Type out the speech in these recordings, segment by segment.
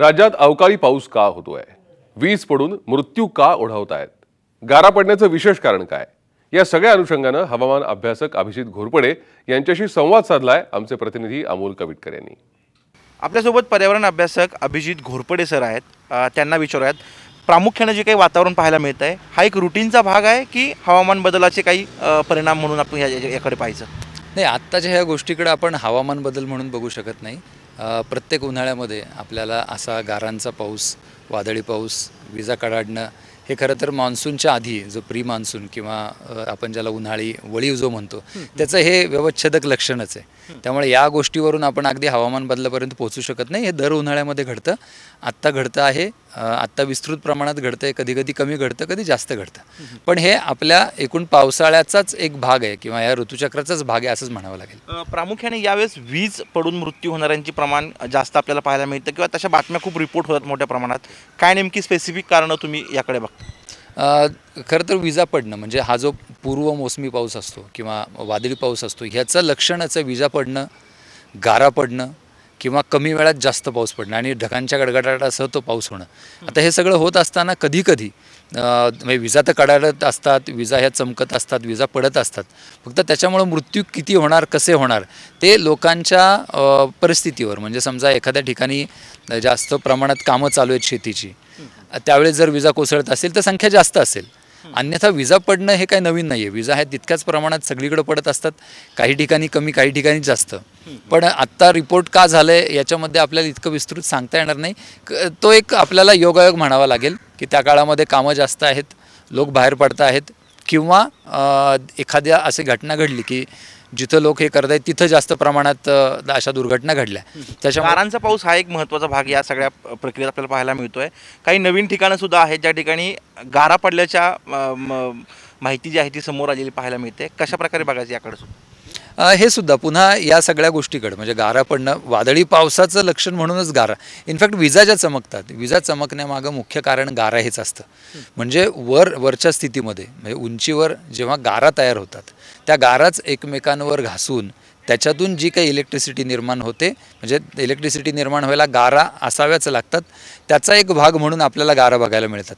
राज्यात अवकाळी पाऊस का होतोय वीज पडून मृत्यू का ओढावत आहेत गारा पडण्याचं विशेष कारण काय या सगळ्या अनुषंगानं हवामान अभ्यासक अभिजित घोरपडे यांच्याशी संवाद साधलाय आमचे प्रतिनिधी अमोल कविटकर यांनी आपल्यासोबत पर्यावरण अभ्यासक अभिजित घोरपडे सर आहेत त्यांना विचारूयात प्रामुख्याने जे काही वातावरण पाहायला मिळत आहे हा एक रुटीनचा भाग आहे की हवामान बदलाचे काही परिणाम म्हणून आपण याकडे पाहायचं नाही आत्ताच्या ह्या गोष्टीकडे आपण हवामान बदल म्हणून बघू शकत नाही प्रत्येक उन्हाळ्यामध्ये आपल्याला असा गारांचा पाऊस वादळी पाऊस विजा काढणं हे खरं तर मान्सूनच्या आधी जो प्री मान्सून किंवा आपण ज्याला उन्हाळी वळीव जो म्हणतो त्याचं हे व्यवच्छेदक लक्षणच आहे त्यामुळे या गोष्टीवरून आपण अगदी हवामान बदलापर्यंत पोहोचू शकत नाही हे दर उन्हाळ्यामध्ये घडतं आत्ता घडतं आहे आत्ता विस्तृत प्रमाणात घडतं आहे कधी कधी कमी घडतं कधी जास्त घडतं पण हे आपल्या एकूण पावसाळ्याचाच एक भाग आहे किंवा या ऋतुचक्राचाच भाग आहे असंच म्हणावं लागेल प्रामुख्याने यावेळेस वीज पडून मृत्यू होणाऱ्यांचे प्रमाण जास्त आपल्याला पाहायला मिळतं किंवा तशा बातम्या खूप रिपोर्ट होतात मोठ्या प्रमाणात काय नेमकी स्पेसिफिक वास्तविक कारणं तुम्ही याकडे बघता खरं तर विजा पडणं म्हणजे हा जो पूर्व मोसमी पाऊस असतो किंवा वादळी पाऊस असतो ह्याचं लक्षणाचं विजा पडणं गारा पडणं किंवा कमी वेळात जास्त पाऊस पडणं आणि ढगांच्या गडगडाटासह तो पाऊस होणं आता हे सगळं होत असताना कधीकधी म्हणजे विजा तर कडाडत असतात विजा ह्या चमकत असतात विजा पडत असतात फक्त त्याच्यामुळं मृत्यू किती होणार कसे होणार ते लोकांच्या परिस्थितीवर म्हणजे समजा एखाद्या ठिकाणी जास्त प्रमाणात कामं चालू आहेत शेतीची त्यावेळेस जर विजा कोसळत असेल तर संख्या जास्त असेल अन्यथा विजा पडणं हे काही नवीन नाही आहे विजा ह्या तितक्याच प्रमाणात सगळीकडे पडत असतात काही ठिकाणी कमी काही ठिकाणी जास्त पण आत्ता रिपोर्ट का झालं आहे याच्यामध्ये आपल्याला इतकं विस्तृत सांगता येणार नाही तो एक आपल्याला योगायोग म्हणावा लागेल की त्या काळामध्ये कामं जास्त आहेत लोक बाहेर पडत आहेत किंवा एखाद्या असे घटना घडली की जिथं लोक हे करत आहेत तिथं जास्त प्रमाणात अशा दुर्घटना घडल्या त्याच्या वारांचा पाऊस हा एक महत्त्वाचा भाग या सगळ्या प्रक्रियेत आपल्याला पाहायला मिळतो आहे काही नवीन ठिकाणं सुद्धा आहेत ज्या ठिकाणी गारा पडल्याच्या माहिती जी आहे ती समोर आलेली पाहायला मिळते कशाप्रकारे बघायची याकडे हे सुद्धा पुन्हा या सगळ्या गोष्टीकडे म्हणजे गारा पडणं वादळी पावसाचं लक्षण म्हणूनच गारा इनफॅक्ट विजा ज्या चमकतात विजा चमकण्यामागं मुख्य कारण गारा हेच असतं म्हणजे वर वरच्या स्थितीमध्ये म्हणजे उंचीवर जेव्हा गारा तयार होतात त्या गाराच एकमेकांवर घासून त्याच्यातून जी काही इलेक्ट्रिसिटी निर्माण होते म्हणजे इलेक्ट्रिसिटी निर्माण व्हायला गारा असाव्याच लागतात त्याचा एक भाग म्हणून आपल्याला गारा बघायला मिळतात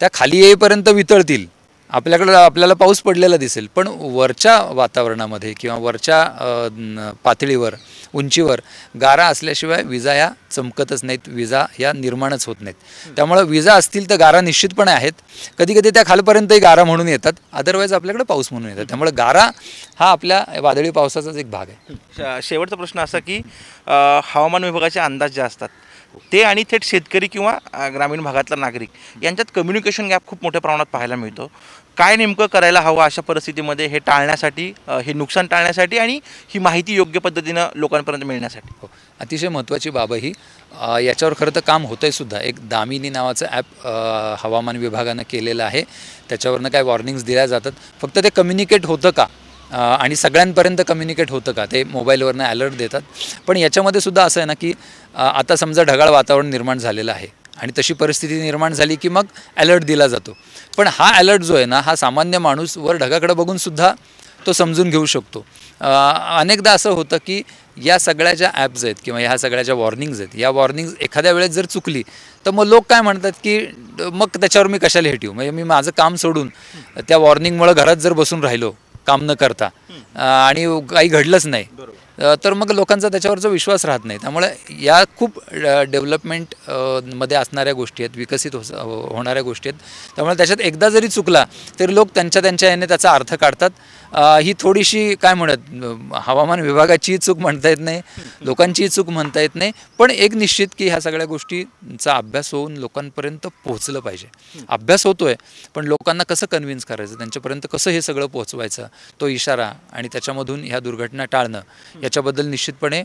त्या खाली येईपर्यंत वितळतील आपल्याकडं आपल्याला पाऊस पडलेला दिसेल पण वरच्या वातावरणामध्ये किंवा वरच्या पातळीवर उंचीवर गारा असल्याशिवाय विजा या चमकतच नाहीत विजा या निर्माणच होत नाहीत त्यामुळं विजा असतील तर गारा निश्चितपणे आहेत कधी कधी त्या खालपर्यंतही गारा म्हणून येतात अदरवाईज आपल्याकडे पाऊस म्हणून येतात त्यामुळे गारा हा आपल्या वादळी पावसाचाच एक भाग आहे शेवटचा प्रश्न असा की हवामान विभागाचे अंदाज जे असतात ते आणि थेट शेतकरी किंवा ग्रामीण भागातला नागरिक यांच्यात कम्युनिकेशन गॅप खूप मोठ्या प्रमाणात पाहायला मिळतो काय नेमकं करायला हवं अशा परिस्थितीमध्ये हे टाळण्यासाठी हे नुकसान टाळण्यासाठी आणि ही माहिती योग्य पद्धतीनं लोकांपर्यंत मिळण्यासाठी हो अतिशय महत्त्वाची बाब ही याच्यावर खरं तर काम होतं सुद्धा एक दामिनी नावाचं ॲप हवामान विभागानं केलेलं आहे त्याच्यावरनं काय वॉर्निंग्स दिल्या जातात फक्त ते कम्युनिकेट होतं का आणि सगळ्यांपर्यंत कम्युनिकेट होतं का ते मोबाईलवरनं अलर्ट देतात पण याच्यामध्ये सुद्धा असं आहे ना की आता समजा ढगाळ वातावरण निर्माण झालेलं आहे आणि तशी परिस्थिती निर्माण झाली की मग अलर्ट दिला जातो पण हा अलर्ट जो आहे ना हा सामान्य माणूस वर ढगाकडे बघून सुद्धा तो समजून घेऊ शकतो अनेकदा असं होतं की या सगळ्या ज्या ॲप्स आहेत किंवा ह्या सगळ्या ज्या वॉर्निंग्ज आहेत या वॉर्निंग्स एखाद्या वेळेस जर चुकली तर मग लोक काय म्हणतात की मग त्याच्यावर मी कशाला येऊ म्हणजे मी माझं काम सोडून त्या वॉर्निंगमुळं घरात जर बसून राहिलो काम न करता आणि काही घडलंच नाही तर मग लोकांचा त्याच्यावरचा विश्वास राहत नाही त्यामुळे या खूप डेव्हलपमेंट मध्ये असणाऱ्या गोष्टी आहेत विकसित हो होणाऱ्या गोष्टी आहेत त्यामुळे त्याच्यात एकदा जरी चुकला तरी लोक त्यांच्या त्यांच्या याने त्याचा अर्थ काढतात ही थोडीशी काय म्हणत हवामान विभागाचीही चूक म्हणता येत नाही लोकांचीही चूक म्हणता येत नाही पण एक निश्चित की ह्या सगळ्या गोष्टींचा अभ्यास होऊन लोकांपर्यंत पोहोचलं पाहिजे अभ्यास होतोय पण लोकांना कसं कन्व्हिन्स करायचं त्यांच्यापर्यंत कसं हे सगळं पोहोचवायचं तो इशारा आणि त्याच्यामधून ह्या दुर्घटना टाळणं याच्याबद्दल निश्चितपणे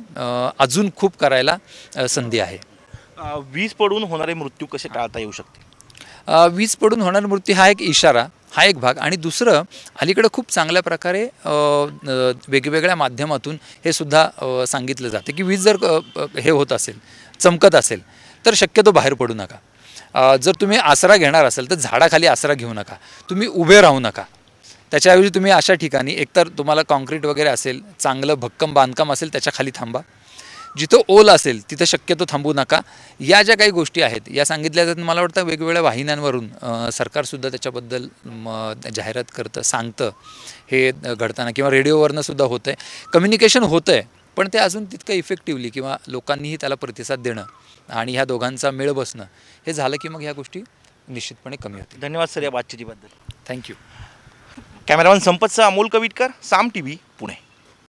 अजून खूप करायला संधी आहे वीज पडून होणारे मृत्यू कसे टाळता येऊ शकते वीज पडून होणारे मृत्यू हा एक इशारा हा एक भाग आणि दुसरं अलीकडं खूप चांगल्या प्रकारे वेगवेगळ्या माध्यमातून हे सुद्धा सांगितलं जातं की वीज जर हे होत असेल चमकत असेल तर शक्यतो बाहेर पडू नका जर तुम्ही आसरा घेणार असाल तर झाडाखाली आसरा घेऊ नका तुम्ही उभे राहू नका त्याच्याऐवजी तुम्ही अशा ठिकाणी एकतर तुम्हाला कॉन्क्रीट वगैरे असेल चांगलं भक्कम बांधकाम असेल त्याच्या खाली थांबा जिथं ओल असेल तिथं शक्यतो थांबू नका या ज्या काही गोष्टी आहेत या सांगितल्या जातात मला वाटतं वेगवेगळ्या वाहिन्यांवरून सरकारसुद्धा त्याच्याबद्दल जाहिरात करतं सांगतं हे घडताना किंवा रेडिओवरनं सुद्धा होतं आहे कम्युनिकेशन होतं आहे पण ते अजून तितकं इफेक्टिव्हली किंवा लोकांनीही त्याला प्रतिसाद देणं आणि ह्या दोघांचा मेळ बसणं हे झालं की मग ह्या गोष्टी निश्चितपणे कमी होतील धन्यवाद सर या बातचितीबद्दल थँक्यू कॅमेरामन संपतचा अमोल कवीटकर साम टी व्ही